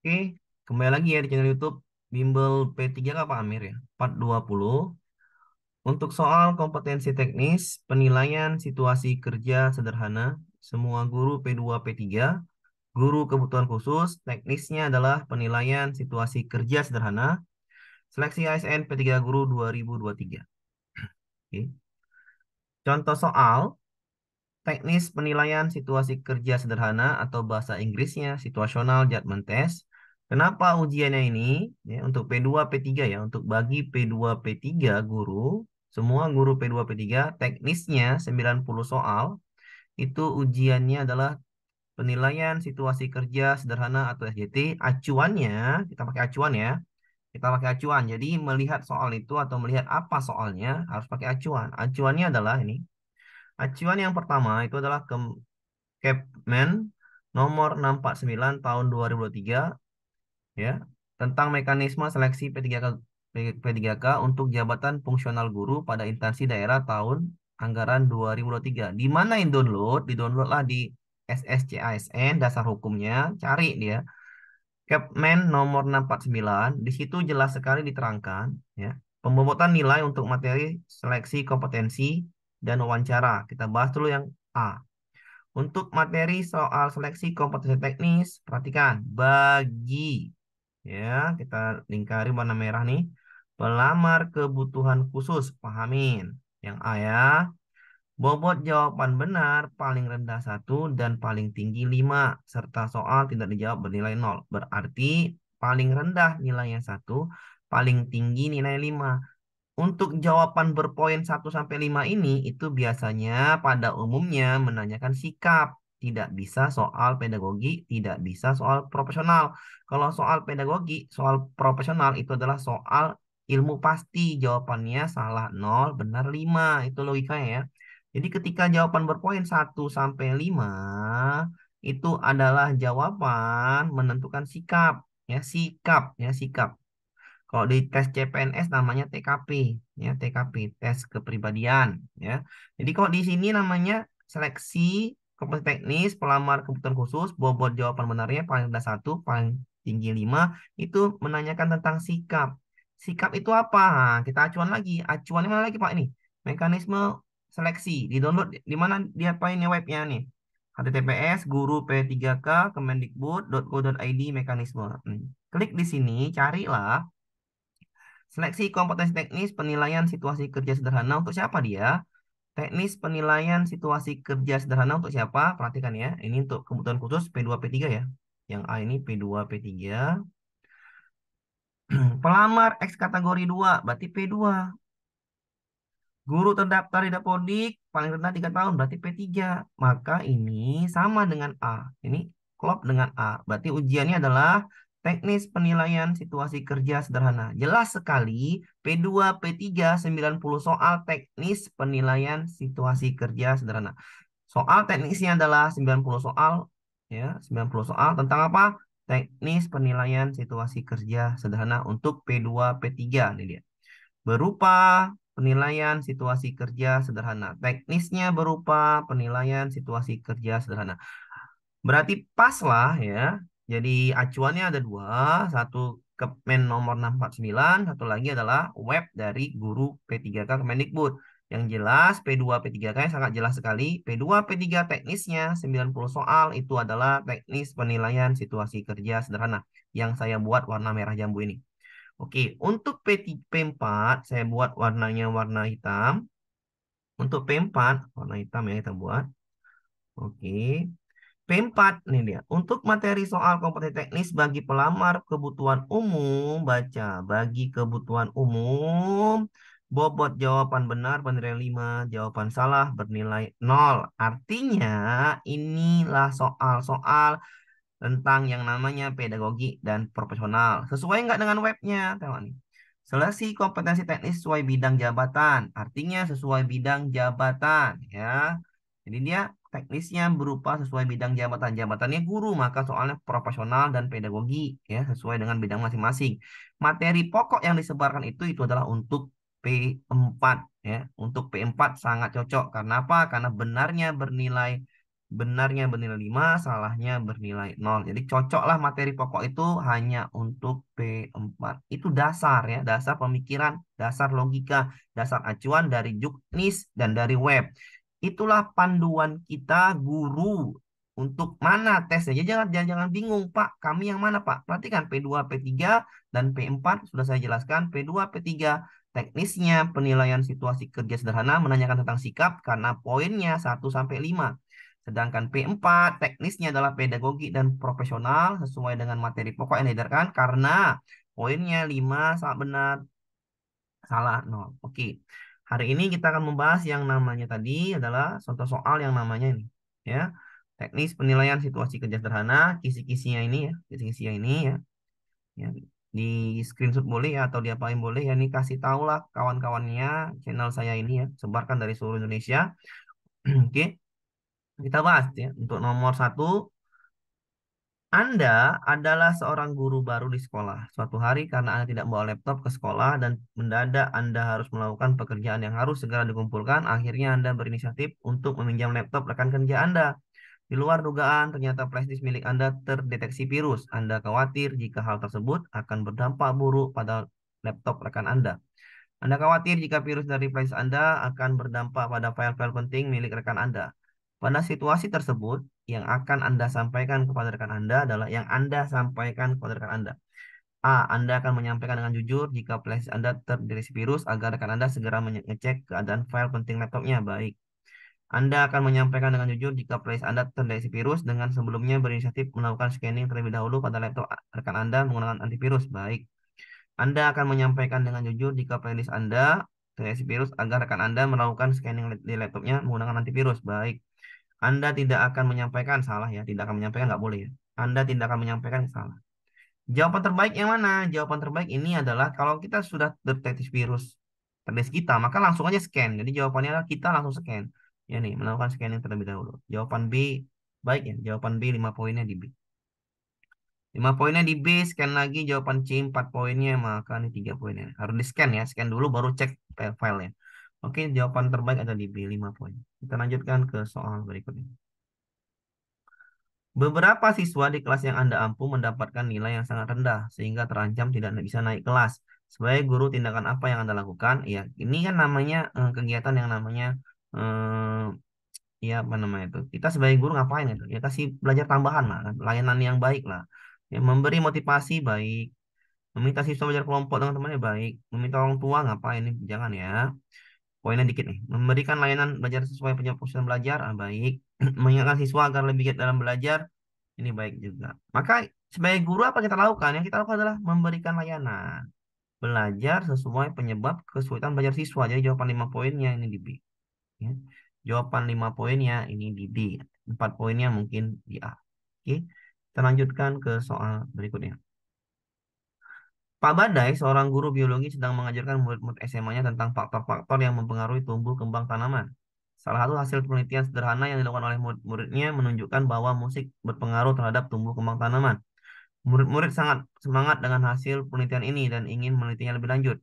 Oke, kembali lagi ya di channel YouTube Bimbel P3K Pak Amir ya, part 20. Untuk soal kompetensi teknis, penilaian situasi kerja sederhana, semua guru P2, P3, guru kebutuhan khusus, teknisnya adalah penilaian situasi kerja sederhana, seleksi ASN P3 Guru 2023. Oke. Contoh soal, teknis penilaian situasi kerja sederhana atau bahasa Inggrisnya situasional judgment test Kenapa ujiannya ini ya, untuk P2 P3 ya untuk bagi P2 P3 guru semua guru P2 P3 teknisnya 90 soal itu ujiannya adalah penilaian situasi kerja sederhana atau SJT acuannya kita pakai acuan ya kita pakai acuan jadi melihat soal itu atau melihat apa soalnya harus pakai acuan acuannya adalah ini acuan yang pertama itu adalah Kepmen nomor 649 tahun 2023 ya tentang mekanisme seleksi P3K P3K untuk jabatan fungsional guru pada instansi daerah tahun anggaran 2023. Di mana yang download? Di downloadlah di SSCASN dasar hukumnya, cari dia. Kepmen nomor 649, di situ jelas sekali diterangkan ya. Pembobotan nilai untuk materi seleksi kompetensi dan wawancara. Kita bahas dulu yang A. Untuk materi soal seleksi kompetensi teknis, perhatikan bagi Ya, kita lingkari warna merah nih. Pelamar kebutuhan khusus, pahamin. Yang A ya. Bobot jawaban benar paling rendah satu dan paling tinggi 5. Serta soal tidak dijawab bernilai nol Berarti paling rendah nilainya satu, paling tinggi nilai 5. Untuk jawaban berpoin 1 sampai 5 ini itu biasanya pada umumnya menanyakan sikap tidak bisa soal pedagogi, tidak bisa soal profesional. Kalau soal pedagogi, soal profesional itu adalah soal ilmu pasti. Jawabannya salah 0, benar 5. Itu logikanya ya. Jadi ketika jawaban berpoin 1 sampai 5 itu adalah jawaban menentukan sikap ya, sikap ya, sikap. Kalau di tes CPNS namanya TKP ya, TKP tes kepribadian ya. Jadi kalau di sini namanya seleksi kompetensi teknis, pelamar kebutuhan khusus, bobot jawaban benarnya paling rendah satu, paling tinggi lima, itu menanyakan tentang sikap. Sikap itu apa? Nah, kita acuan lagi. Acuannya mana lagi Pak ini? Mekanisme seleksi. Di download di mana dia ini webnya nih? https guru p3k kemendikbud.go.id mekanisme. Hmm, klik di sini, carilah seleksi kompetensi teknis penilaian situasi kerja sederhana untuk siapa dia? Teknis penilaian situasi kerja sederhana untuk siapa? Perhatikan ya, ini untuk kebutuhan khusus P2, P3 ya. Yang A ini P2, P3. Pelamar X kategori 2, berarti P2. Guru terdaftar di Dapodik paling rendah 3 tahun, berarti P3. Maka ini sama dengan A. Ini klop dengan A. Berarti ujiannya adalah Teknis penilaian situasi kerja sederhana. Jelas sekali P2, P3, 90 soal teknis penilaian situasi kerja sederhana. Soal teknisnya adalah 90 soal ya, 90 soal tentang apa? Teknis penilaian situasi kerja sederhana untuk P2, P3 ini dia. Berupa penilaian situasi kerja sederhana. Teknisnya berupa penilaian situasi kerja sederhana. Berarti pas lah ya jadi acuannya ada dua, satu Kemen nomor 649, satu lagi adalah web dari guru P3K Kemendikbud. Yang jelas P2 P3K sangat jelas sekali. P2 P3 teknisnya 90 soal itu adalah teknis penilaian situasi kerja sederhana yang saya buat warna merah jambu ini. Oke, untuk P3, P4 saya buat warnanya warna hitam. Untuk P4 warna hitam yang kita buat. Oke. P4 nih dia. Untuk materi soal kompetensi teknis bagi pelamar kebutuhan umum, baca bagi kebutuhan umum, bobot jawaban benar bernilai 5, jawaban salah bernilai 0. Artinya inilah soal-soal tentang yang namanya pedagogi dan profesional. Sesuai enggak dengan webnya? teman nih. Seleksi kompetensi teknis sesuai bidang jabatan. Artinya sesuai bidang jabatan. ya. Jadi dia teknisnya berupa sesuai bidang jabatan-jabatannya guru, maka soalnya profesional dan pedagogi ya sesuai dengan bidang masing-masing. Materi pokok yang disebarkan itu itu adalah untuk P4 ya. Untuk P4 sangat cocok karena apa? Karena benarnya bernilai benarnya bernilai 5, salahnya bernilai 0. Jadi cocoklah materi pokok itu hanya untuk P4. Itu dasar ya, dasar pemikiran, dasar logika, dasar acuan dari juknis dan dari web. Itulah panduan kita guru untuk mana tesnya. Jadi jangan, jangan jangan bingung, Pak. Kami yang mana, Pak? Perhatikan P2, P3 dan P4 sudah saya jelaskan. P2, P3 teknisnya penilaian situasi kerja sederhana menanyakan tentang sikap karena poinnya 1 sampai 5. Sedangkan P4 teknisnya adalah pedagogi dan profesional sesuai dengan materi pokok yang diedarkan karena poinnya 5 saat benar salah 0. Oke. Hari ini kita akan membahas yang namanya tadi adalah contoh soal yang namanya ini, ya. Teknis penilaian situasi kerja sederhana, kisi-kisinya ini ya, kisi-kisinya ini ya. ya. Di screenshot boleh ya, atau diapain boleh ya. Ini kasih tahulah kawan-kawannya channel saya ini ya, sebarkan dari seluruh Indonesia. Oke. Okay. Kita bahas ya untuk nomor satu anda adalah seorang guru baru di sekolah. Suatu hari karena Anda tidak bawa laptop ke sekolah dan mendadak Anda harus melakukan pekerjaan yang harus segera dikumpulkan, akhirnya Anda berinisiatif untuk meminjam laptop rekan kerja Anda. Di luar dugaan, ternyata flashdisk milik Anda terdeteksi virus. Anda khawatir jika hal tersebut akan berdampak buruk pada laptop rekan Anda. Anda khawatir jika virus dari flash Anda akan berdampak pada file-file penting milik rekan Anda. Pada situasi tersebut, yang akan Anda sampaikan kepada rekan Anda adalah yang Anda sampaikan kepada rekan Anda. A. Anda akan menyampaikan dengan jujur jika flash Anda terdeteksi virus agar rekan Anda segera mengecek keadaan file penting laptopnya baik. Anda akan menyampaikan dengan jujur jika flash Anda terdeteksi virus dengan sebelumnya berinisiatif melakukan scanning terlebih dahulu pada laptop rekan Anda menggunakan antivirus baik. Anda akan menyampaikan dengan jujur jika playlist Anda terdeteksi virus agar rekan Anda melakukan scanning di laptopnya menggunakan antivirus baik. Anda tidak akan menyampaikan salah ya, tidak akan menyampaikan nggak boleh ya. Anda tidak akan menyampaikan salah. Jawaban terbaik yang mana? Jawaban terbaik ini adalah kalau kita sudah terdeteksi virus terdes kita, maka langsung aja scan. Jadi jawabannya adalah kita langsung scan. Ya nih, melakukan scanning terlebih dahulu. Jawaban B baik ya, jawaban B 5 poinnya di B. 5 poinnya di B, scan lagi jawaban C 4 poinnya, maka ini 3 poinnya. Harus di scan ya, scan dulu baru cek file -file Oke, jawaban terbaik ada di B, 5 poin. Kita lanjutkan ke soal berikutnya. Beberapa siswa di kelas yang Anda ampu mendapatkan nilai yang sangat rendah, sehingga terancam tidak bisa naik kelas. Sebagai guru, tindakan apa yang Anda lakukan? Ya, ini kan namanya eh, kegiatan yang namanya eh, ya apa namanya itu kita sebagai guru ngapain itu ya kasih belajar tambahan lah kan? layanan yang baik lah ya memberi motivasi baik meminta siswa belajar kelompok dengan temannya baik meminta orang tua ngapain ini jangan ya poinnya dikit nih. Memberikan layanan belajar sesuai kesulitan belajar, ah, baik. Mengingatkan siswa agar lebih giat dalam belajar, ini baik juga. Maka sebagai guru apa kita lakukan? Yang kita lakukan adalah memberikan layanan. Belajar sesuai penyebab kesulitan belajar siswa. Jadi jawaban lima poinnya ini di B. Ya. Jawaban lima poinnya ini di B. 4 poinnya mungkin di A. Oke, kita lanjutkan ke soal berikutnya. Pak Badai, seorang guru biologi, sedang mengajarkan murid-murid SMA-nya tentang faktor-faktor yang mempengaruhi tumbuh kembang tanaman. Salah satu hasil penelitian sederhana yang dilakukan oleh murid-muridnya menunjukkan bahwa musik berpengaruh terhadap tumbuh kembang tanaman. Murid-murid sangat semangat dengan hasil penelitian ini dan ingin menelitinya lebih lanjut.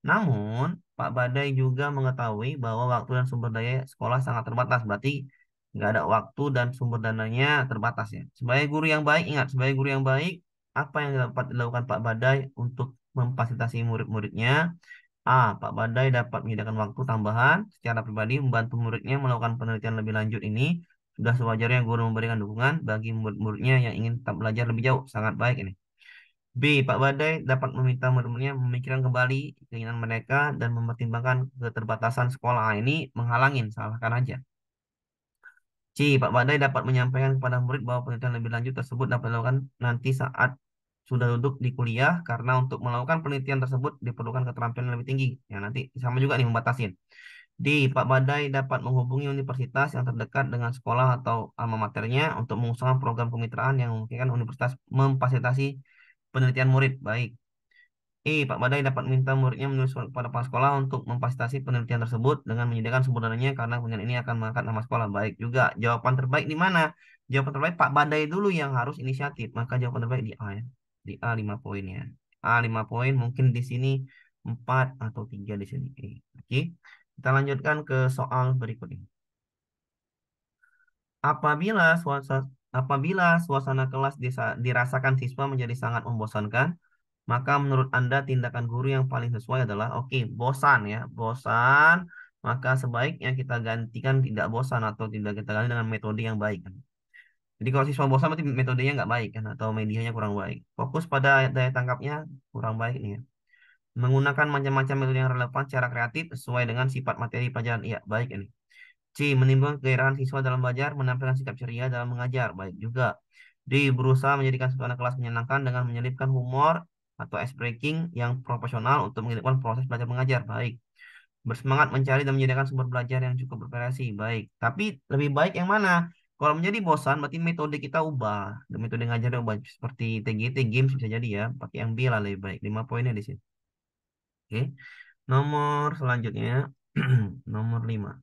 Namun, Pak Badai juga mengetahui bahwa waktu dan sumber daya sekolah sangat terbatas, berarti nggak ada waktu dan sumber dananya terbatas ya. Sebagai guru yang baik, ingat, sebagai guru yang baik, apa yang dapat dilakukan Pak Badai untuk memfasilitasi murid-muridnya? A. Pak Badai dapat menyediakan waktu tambahan secara pribadi membantu muridnya melakukan penelitian lebih lanjut ini. Sudah sewajarnya guru memberikan dukungan bagi murid-muridnya yang ingin tetap belajar lebih jauh. Sangat baik ini. B. Pak Badai dapat meminta murid-muridnya memikirkan kembali keinginan mereka dan mempertimbangkan keterbatasan sekolah. Ini menghalangin, salahkan aja. Si Pak Badai dapat menyampaikan kepada murid bahwa penelitian lebih lanjut tersebut dapat dilakukan nanti saat sudah duduk di kuliah karena untuk melakukan penelitian tersebut diperlukan keterampilan lebih tinggi. Ya nanti sama juga nih membatasin. Di Pak Badai dapat menghubungi universitas yang terdekat dengan sekolah atau alma maternya untuk mengusahakan program kemitraan yang memungkinkan universitas memfasilitasi penelitian murid. Baik. I. Pak Badai dapat minta muridnya menulis pada kepala sekolah untuk memfasilitasi penelitian tersebut dengan menyediakan sebenarnya karena penelitian ini akan mengangkat nama sekolah. Baik juga. Jawaban terbaik di mana? Jawaban terbaik Pak Badai dulu yang harus inisiatif. Maka jawaban terbaik di A ya. Di A 5 poin ya. A 5 poin mungkin di sini 4 atau 3 di sini. Oke. Oke. Kita lanjutkan ke soal berikutnya. Apabila suasana apabila suasana kelas dirasakan siswa menjadi sangat membosankan, maka menurut Anda tindakan guru yang paling sesuai adalah oke, okay, bosan ya, bosan. Maka sebaiknya kita gantikan tidak bosan atau tidak kita ganti dengan metode yang baik. Jadi kalau siswa bosan berarti metodenya nggak baik kan atau medianya kurang baik. Fokus pada daya tangkapnya kurang baik nih ya. Menggunakan macam-macam metode yang relevan secara kreatif sesuai dengan sifat materi pelajaran. Iya, baik ini. C. Menimbulkan kegairahan siswa dalam belajar, menampilkan sikap ceria dalam mengajar. Baik juga. D. Berusaha menjadikan suasana kelas menyenangkan dengan menyelipkan humor atau ice breaking yang proporsional untuk menghidupkan proses belajar mengajar. Baik. Bersemangat mencari dan menyediakan sumber belajar yang cukup bervariasi. Baik. Tapi lebih baik yang mana? Kalau menjadi bosan, berarti metode kita ubah. Metode ngajar ubah. Seperti TGT Games bisa jadi ya. Pakai yang B lah lebih baik. lima poinnya di sini. Oke. Nomor selanjutnya. nomor lima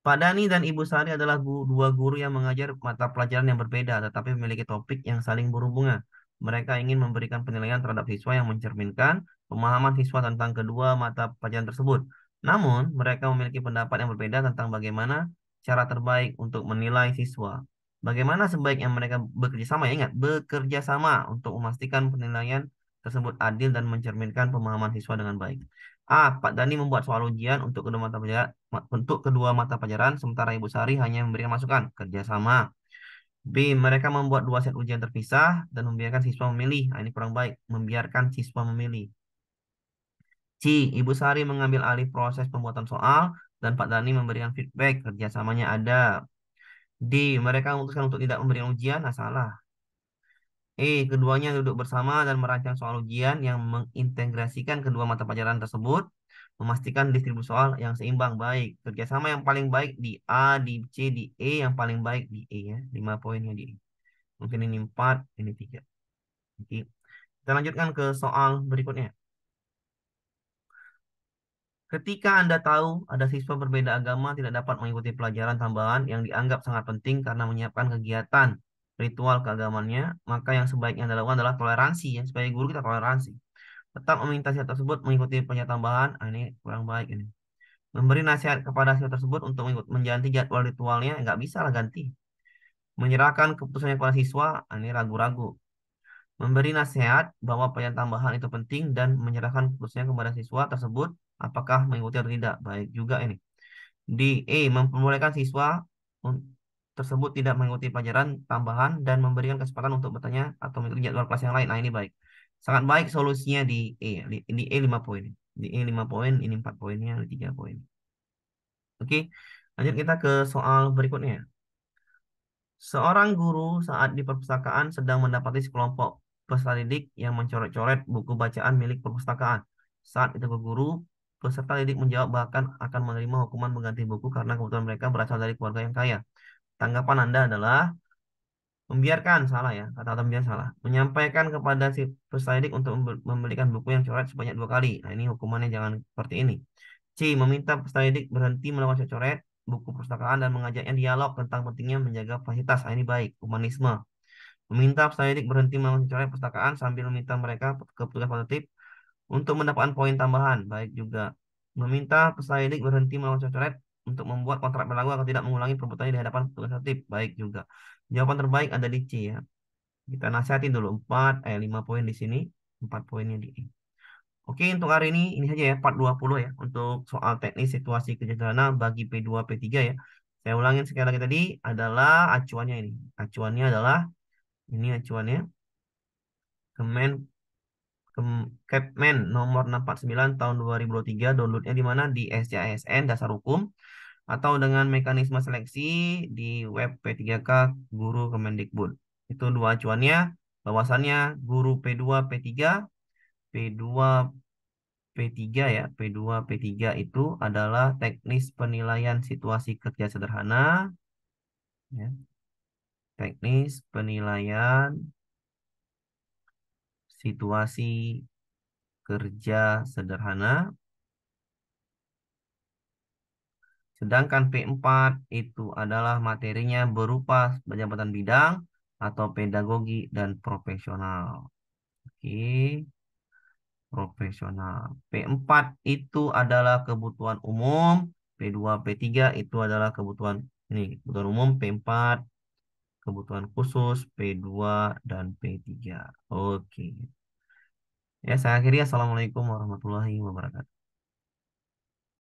Pak Dani dan Ibu Sari adalah dua guru yang mengajar mata pelajaran yang berbeda, tetapi memiliki topik yang saling berhubungan. Mereka ingin memberikan penilaian terhadap siswa yang mencerminkan pemahaman siswa tentang kedua mata pelajaran tersebut. Namun, mereka memiliki pendapat yang berbeda tentang bagaimana cara terbaik untuk menilai siswa. Bagaimana sebaiknya mereka bekerja sama? Ya, ingat, bekerja sama untuk memastikan penilaian tersebut adil dan mencerminkan pemahaman siswa dengan baik. A. Pak Dani membuat soal ujian untuk kedua mata pelajaran untuk kedua mata pelajaran sementara Ibu Sari hanya memberikan masukan kerjasama. B. Mereka membuat dua set ujian terpisah dan membiarkan siswa memilih. Nah, ini kurang baik. Membiarkan siswa memilih. C. Ibu Sari mengambil alih proses pembuatan soal dan Pak Dani memberikan feedback. Kerjasamanya ada. D. Mereka memutuskan untuk tidak memberikan ujian. Nah, salah. E. Keduanya duduk bersama dan merancang soal ujian yang mengintegrasikan kedua mata pelajaran tersebut memastikan distribusi soal yang seimbang baik. Kerjasama yang paling baik di A, di C, di E, yang paling baik di E ya. lima poinnya di E. Mungkin ini empat ini tiga Oke. Kita lanjutkan ke soal berikutnya. Ketika Anda tahu ada siswa berbeda agama tidak dapat mengikuti pelajaran tambahan yang dianggap sangat penting karena menyiapkan kegiatan ritual keagamannya, maka yang sebaiknya Anda lakukan adalah toleransi ya. Sebagai guru kita toleransi tetap meminta siswa tersebut mengikuti pernyataan tambahan Nah, ini kurang baik ini memberi nasihat kepada siswa tersebut untuk mengikuti, menjalani jadwal ritualnya nggak bisa lah ganti menyerahkan keputusannya kepada siswa nah, ini ragu-ragu memberi nasihat bahwa pernyataan tambahan itu penting dan menyerahkan keputusannya kepada siswa tersebut apakah mengikuti atau tidak baik juga ini di E memperbolehkan siswa tersebut tidak mengikuti pelajaran tambahan dan memberikan kesempatan untuk bertanya atau mengikuti jadwal kelas yang lain. Nah, ini baik sangat baik solusinya di E di E 5 poin di E 5 poin ini 4 poinnya 3 poin oke lanjut kita ke soal berikutnya seorang guru saat di perpustakaan sedang mendapati sekelompok peserta didik yang mencoret-coret buku bacaan milik perpustakaan saat itu guru peserta didik menjawab bahkan akan menerima hukuman mengganti buku karena kebutuhan mereka berasal dari keluarga yang kaya tanggapan anda adalah membiarkan salah ya kata-kata membiarkan salah menyampaikan kepada si pesaidik untuk membelikan buku yang coret sebanyak dua kali nah ini hukumannya jangan seperti ini C meminta pesaidik berhenti melakukan coret buku perpustakaan dan mengajaknya dialog tentang pentingnya menjaga fasilitas nah, ini baik humanisme meminta pesaidik berhenti melakukan coret perpustakaan sambil meminta mereka ke petugas positif untuk mendapatkan poin tambahan baik juga meminta pesaidik berhenti melakukan coret untuk membuat kontrak berlaku atau tidak mengulangi perbuatannya di hadapan petugas tertib. Baik juga. Jawaban terbaik ada di C ya. Kita nasihatin dulu 4 eh 5 poin di sini, 4 poinnya di E. Oke, untuk hari ini ini saja ya part 20 ya untuk soal teknis situasi sederhana bagi P2 P3 ya. Saya ulangin sekali lagi tadi adalah acuannya ini. Acuannya adalah ini acuannya Kemen Kepmen nomor 649 tahun 2023 downloadnya di mana di SJSN dasar hukum atau dengan mekanisme seleksi di web P3K Guru Kemendikbud. Itu dua acuannya, bahwasannya guru P2, P3, P2, P3 ya, P2, P3 itu adalah teknis penilaian situasi kerja sederhana. Ya. Teknis penilaian situasi kerja sederhana Sedangkan P4 itu adalah materinya berupa jabatan bidang atau pedagogi dan profesional. Oke. Profesional. P4 itu adalah kebutuhan umum, P2, P3 itu adalah kebutuhan ini, kebutuhan umum P4, kebutuhan khusus P2 dan P3. Oke. Ya, saya akhiri. Assalamualaikum warahmatullahi wabarakatuh.